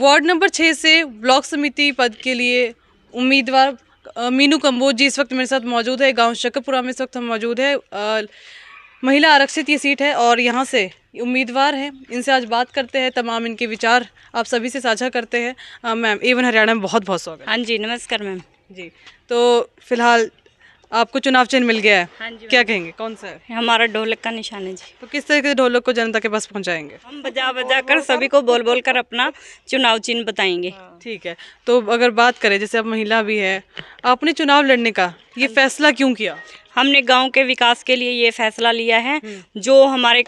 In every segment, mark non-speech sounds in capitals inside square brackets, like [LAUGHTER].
Ward number छः से block समिति पद के लिए उम्मीदवार मीनू कम्बोज जी इस वक्त मेरे साथ मौजूद है गांव शकपुरा में इस वक्त हम मौजूद है महिला आरक्षित ये सीट है और यहाँ से उम्मीदवार हैं इनसे आज बात करते हैं तमाम इनके विचार आप सभी से साझा करते हैं मैम एवन हरियाणा में बहुत बहुत स्वागत हाँ जी नमस्कार मैम जी तो फिलहाल आपको चुनाव चिन्ह मिल गया है हाँ जी क्या कहेंगे कौन सा है हमारा ढोलक का निशान है जी तो किस तरीके से ढोलक को जनता के पास पहुंचाएंगे हम बजा बजा कर सभी को बोल बोल कर अपना चुनाव चिन्ह बताएंगे हाँ, ठीक है तो अगर बात करें जैसे आप महिला भी है आपने चुनाव लड़ने का ये हाँ फैसला क्यों किया हमने गांव के विकास के लिए ये फैसला लिया है हम्म। जो हमारे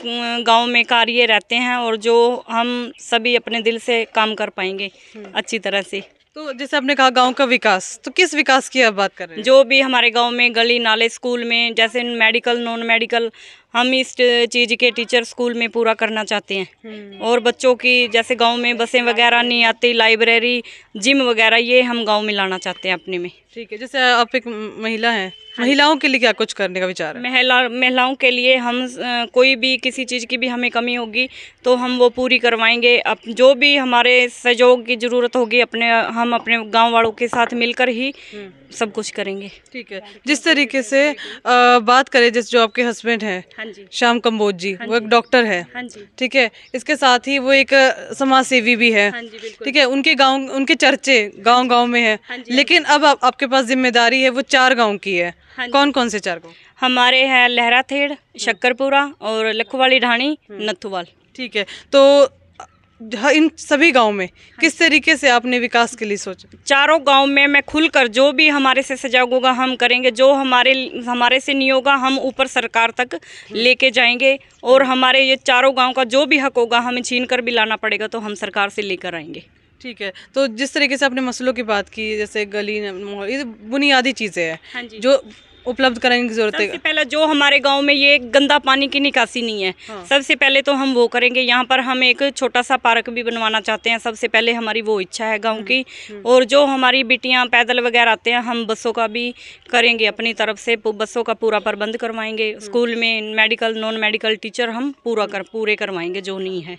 गांव में कार्य रहते हैं और जो हम सभी अपने दिल से काम कर पाएंगे हम्म। अच्छी तरह से तो जैसे आपने कहा गांव का विकास तो किस विकास की आप बात कर रहे हैं जो भी हमारे गांव में गली नाले स्कूल में जैसे मेडिकल नॉन मेडिकल हम इस चीज़ के टीचर स्कूल में पूरा करना चाहते हैं हम्म। और बच्चों की जैसे गांव में बसें वगैरह नहीं आती लाइब्रेरी जिम वगैरह ये हम गांव में लाना चाहते हैं अपने में ठीक है जैसे आप एक महिला हैं महिलाओं के लिए क्या कुछ करने का विचार है महिला महिलाओं के लिए हम कोई भी किसी चीज़ की भी हमें कमी होगी तो हम वो पूरी करवाएंगे अप, जो भी हमारे सहयोग की ज़रूरत होगी अपने हम अपने गांव वालों के साथ मिलकर ही हम्म। सब कुछ करेंगे ठीक है जिस तरीके से आ, बात करें जैसे जो आपके हस्बैंड हैं हाँ। हाँ जी श्याम कम्बोज जी हाँ वो एक डॉक्टर है हाँ ठीक है इसके साथ ही वो एक समाज सेवी भी है ठीक है उनके गांव उनके चर्चे गांव गांव में है लेकिन अब आप, आपके पास जिम्मेदारी है वो चार गांव की है कौन कौन से चार गांव हमारे हैं थेड़ हम्म। शक्करपुरा और लखुवाली ढाणी हम्म। नथुवाल ठीक है तो हाँ, इन सभी गांव में हाँ। किस तरीके से आपने विकास के लिए सोचा चारों गांव में मैं खुलकर जो भी हमारे से सजाग होगा हम करेंगे जो हमारे हमारे से नहीं होगा हम ऊपर सरकार तक हाँ। लेके जाएंगे और हमारे ये चारों गांव का जो भी हक होगा हमें छीन कर भी लाना पड़ेगा तो हम सरकार से लेकर आएंगे ठीक है तो जिस तरीके से आपने मसलों की बात की जैसे गली ये बुनियादी चीज़ें हैं जो उपलब्ध कराने की जरूरत है सबसे जो हमारे गांव में ये गंदा पानी की निकासी नहीं है हाँ। सबसे पहले तो हम वो करेंगे यहाँ पर हम एक छोटा सा पार्क भी बनवाना चाहते हैं सबसे पहले हमारी वो इच्छा है गांव हम्म, की हम्म। और जो हमारी बेटियाँ पैदल वगैरह आते हैं हम बसों का भी करेंगे अपनी तरफ से बसों का पूरा प्रबंध करवाएंगे हम्म। स्कूल में मेडिकल नॉन मेडिकल टीचर हम पूरा कर पूरे करवाएंगे जो नहीं है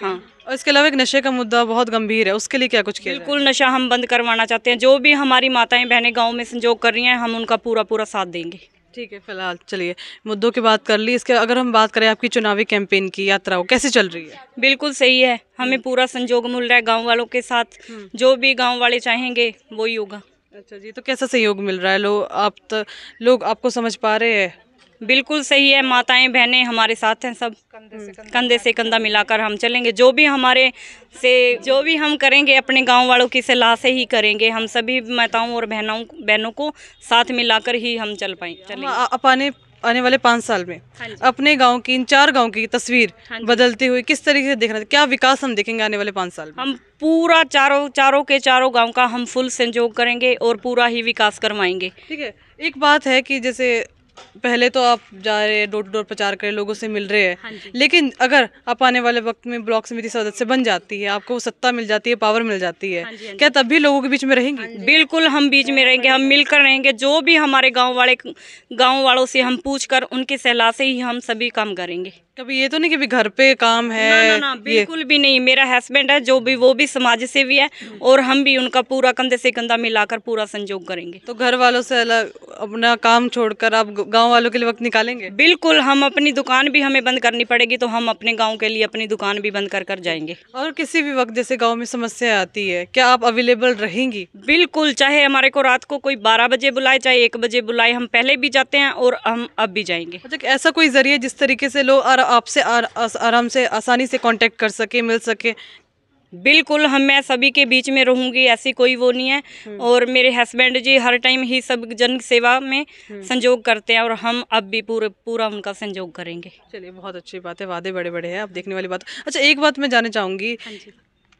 हाँ और इसके अलावा एक नशे का मुद्दा बहुत गंभीर है उसके लिए क्या कुछ किया बिल्कुल नशा हम बंद करवाना चाहते हैं जो भी हमारी माताएं बहनें गांव में संजोग कर रही हैं हम उनका पूरा पूरा साथ देंगे ठीक है फिलहाल चलिए मुद्दों की बात कर ली इसके अगर हम बात करें आपकी चुनावी कैंपेन की यात्रा कैसे चल रही है बिल्कुल सही है हमें हम्म। पूरा संजोग मिल रहा है गाँव वालों के साथ हम्म। जो भी गाँव वाले चाहेंगे वही होगा अच्छा जी तो कैसा सहयोग मिल रहा है लोग आप तो लोग आपको समझ पा रहे हैं बिल्कुल सही है माताएं बहनें हमारे साथ हैं सब कंधे से कंधा मिलाकर हम चलेंगे जो भी हमारे से जो भी हम करेंगे अपने गांव वालों की सलाह से ही करेंगे हम सभी माताओं और बहनों बहनों को साथ मिलाकर ही हम चल पाए अपने हाँ, आने वाले पाँच साल में हाँ अपने गांव की इन चार गांव की तस्वीर हाँ बदलती हुई किस तरीके से देखना क्या विकास हम देखेंगे आने वाले पाँच साल में हम पूरा चारों चारों के चारों गांव का हम फुल संयोग करेंगे और पूरा ही विकास करवाएंगे ठीक है एक बात है कि जैसे पहले तो आप जा रहे हैं डोर टू डोर प्रचार कर रहे लोगों से मिल रहे हैं हाँ लेकिन अगर आप आने वाले वक्त में ब्लॉक समिति सदस्य बन जाती है आपको सत्ता मिल जाती है पावर मिल जाती है हाँ, हाँ क्या तब भी लोगों के बीच में हाँ बिल्कुल हम बीच में रहेंगे हम मिलकर रहेंगे जो भी हमारे गाँव वाले गाँव वालों से हम पूछ कर उनके सलाह से ही हम सभी काम करेंगे कभी ये तो नहीं कि घर पे काम है ना ना, ना बिल्कुल भी नहीं मेरा हस्बैंड है जो भी वो भी समाज से भी है और हम भी उनका पूरा कंधे से कंधा मिलाकर पूरा संजोग करेंगे तो घर वालों से अलग अपना काम छोड़कर आप गांव वालों के लिए वक्त निकालेंगे बिल्कुल हम अपनी दुकान भी हमें बंद करनी पड़ेगी तो हम अपने गाँव के लिए अपनी दुकान भी बंद कर कर जाएंगे और किसी भी वक्त जैसे गाँव में समस्या आती है क्या आप अवेलेबल रहेंगी बिल्कुल चाहे हमारे को रात को कोई बारह बजे बुलाए चाहे एक बजे बुलाए हम पहले भी जाते हैं और हम अब भी जाएंगे अच्छा, ऐसा कोई जरिए जिस तरीके से लोग और आपसे आराम से आसानी से कांटेक्ट कर सके मिल सके बिल्कुल हम मैं सभी के बीच में रहूंगी ऐसी कोई वो नहीं है हम्म। और मेरे हस्बैंड जी हर टाइम ही सब जन सेवा में हम्म। संजोग करते हैं और हम अब भी पूरे पूरा उनका संजोग करेंगे चलिए बहुत अच्छी बात है वादे बड़े बड़े हैं अब देखने वाली बात अच्छा एक बात मैं जाना चाहूंगी हाँ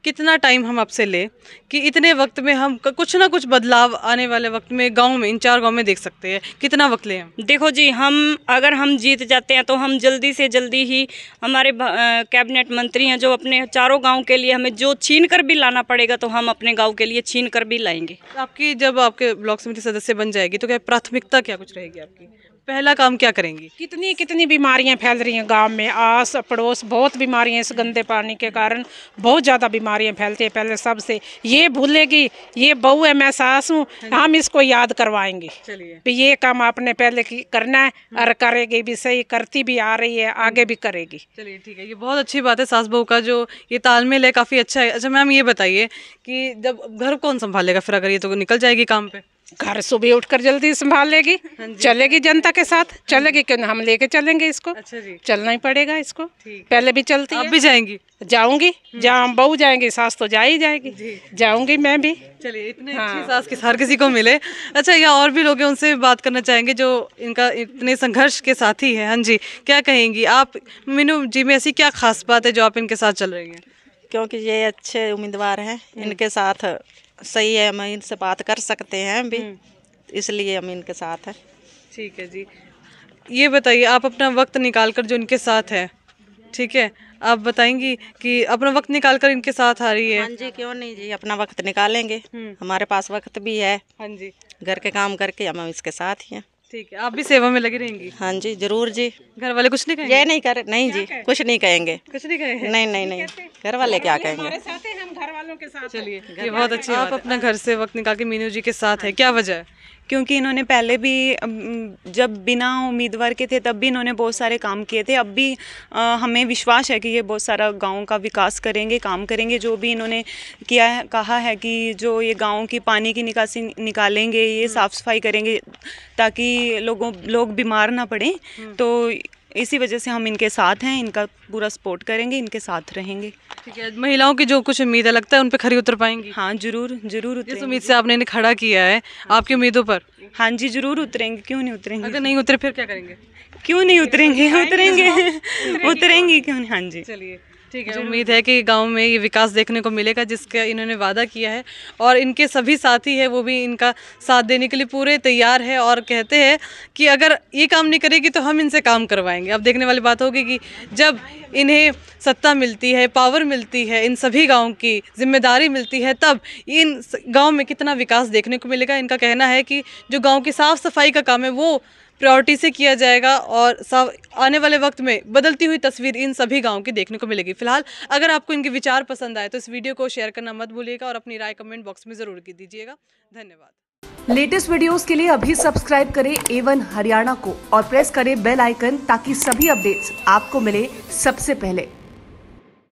कितना टाइम हम आपसे लें कि इतने वक्त में हम कुछ ना कुछ बदलाव आने वाले वक्त में गांव में इन चार गांव में देख सकते हैं कितना वक्त लें देखो जी हम अगर हम जीत जाते हैं तो हम जल्दी से जल्दी ही हमारे कैबिनेट मंत्री हैं जो अपने चारों गाँव के लिए हमें जो छीन कर भी लाना पड़ेगा तो हम अपने गाँव के लिए छीन कर भी लाएंगे आपकी जब आपके ब्लॉक समिति सदस्य बन जाएगी तो क्या प्राथमिकता क्या कुछ रहेगी आपकी पहला काम क्या करेंगी कितनी कितनी बीमारियां फैल रही हैं गांव में आस पड़ोस बहुत बीमारियां इस गंदे पानी के कारण बहुत ज़्यादा बीमारियां फैलती हैं पहले सबसे ये भूलेगी ये बहू है मैं सास हूँ हाँ हम इसको याद करवाएंगे चलिए ये काम आपने पहले की करना है हाँ। और करेगी भी सही करती भी आ रही है हाँ। आगे भी करेगी चलिए ठीक है ये बहुत अच्छी बात है सास बहू का जो ये तालमेल है काफ़ी अच्छा है अच्छा मैम ये बताइए कि जब घर कौन संभालेगा फिर अगर ये तो निकल जाएगी काम पे घर सुबह उठकर जल्दी संभाल लेगी हाँ चलेगी जनता के साथ चलेगी क्यों हम लेके चलेंगे इसको अच्छा जी चलना ही पड़ेगा इसको पहले भी चलती आप भी जाएंगी जाऊंगी हम्म। जहाँ बहू जाएंगे सास तो जा ही जाएगी जाऊंगी मैं भी चलिए इतने हाँ। अच्छी सास के हर किसी को मिले अच्छा या और भी लोग उनसे बात करना चाहेंगे जो इनका इतने संघर्ष के साथ ही है हाँ जी क्या कहेंगी आप मीनू जी में ऐसी क्या खास बात है जो आप इनके साथ चल रही है क्योंकि ये अच्छे उम्मीदवार हैं इनके साथ सही है हम इनसे बात कर सकते हैं अभी हम्म। इसलिए हम इनके साथ हैं ठीक है जी ये बताइए आप अपना वक्त निकाल कर जो इनके साथ है ठीक है आप बताएंगी कि अपना वक्त निकाल कर इनके साथ आ रही है हाँ जी क्यों नहीं जी अपना वक्त निकालेंगे हम्म। हमारे पास वक्त भी है हाँ जी घर के काम करके हम इसके साथ ही हैं ठीक है आप भी सेवा में लगी रहेंगी हाँ जी जरूर जी घर वाले कुछ नहीं कहेंगे ये नहीं कर नहीं जी कुछ नहीं कहेंगे कुछ नहीं कहेंगे नहीं नहीं नहीं घर वाले क्या कहेंगे हम घर वालों के साथ चलिए बहुत अच्छी आप अपना घर से वक्त निकाल के मीनू जी के साथ है क्या वजह है क्योंकि इन्होंने पहले भी जब बिना उम्मीदवार के थे तब भी इन्होंने बहुत सारे काम किए थे अब भी हमें विश्वास है कि ये बहुत सारा गाँव का विकास करेंगे काम करेंगे जो भी इन्होंने किया है कहा है कि जो ये गाँव की पानी की निकासी निकालेंगे ये साफ़ सफाई करेंगे ताकि लोगों लोग बीमार ना पड़ें हम्म। तो इसी वजह से हम इनके साथ हैं इनका पूरा सपोर्ट करेंगे इनके साथ रहेंगे ठीक है महिलाओं की जो कुछ उम्मीद लगता है उन पर खरी उतर पाएंगी हाँ जरूर जरूर इस उम्मीद से आपने इन्हें खड़ा किया है हाँ आपकी उम्मीदों पर हाँ जी जरूर उतरेंगे क्यों नहीं उतरेंगे अगर नहीं उतरे फिर क्या करेंगे क्यों नहीं उतरेंगे उतरेंगे [LAUGHS] उतरेंगे क्यों नहीं हाँ जी चलिए ठीक है उम्मीद है कि गांव में ये विकास देखने को मिलेगा जिसका इन्होंने वादा किया है और इनके सभी साथी है वो भी इनका साथ देने के लिए पूरे तैयार है और कहते हैं कि अगर ये काम नहीं करेगी तो हम इनसे काम करवाएंगे अब देखने वाली बात होगी कि जब इन्हें सत्ता मिलती है पावर मिलती है इन सभी गाँव की जिम्मेदारी मिलती है तब इन गाँव में कितना विकास देखने को मिलेगा इनका कहना है कि जो गाँव की साफ़ सफाई का काम है वो प्रायोरिटी से किया जाएगा और सब आने वाले वक्त में बदलती हुई तस्वीर इन सभी गाँव की देखने को मिलेगी फिलहाल अगर आपको इनके विचार पसंद आए तो इस वीडियो को शेयर करना मत भूलिएगा और अपनी राय कमेंट बॉक्स में ज़रूर की दीजिएगा धन्यवाद लेटेस्ट वीडियोस के लिए अभी सब्सक्राइब करें एवन हरियाणा को और प्रेस करें बेल आइकन ताकि सभी अपडेट्स आपको मिले सबसे पहले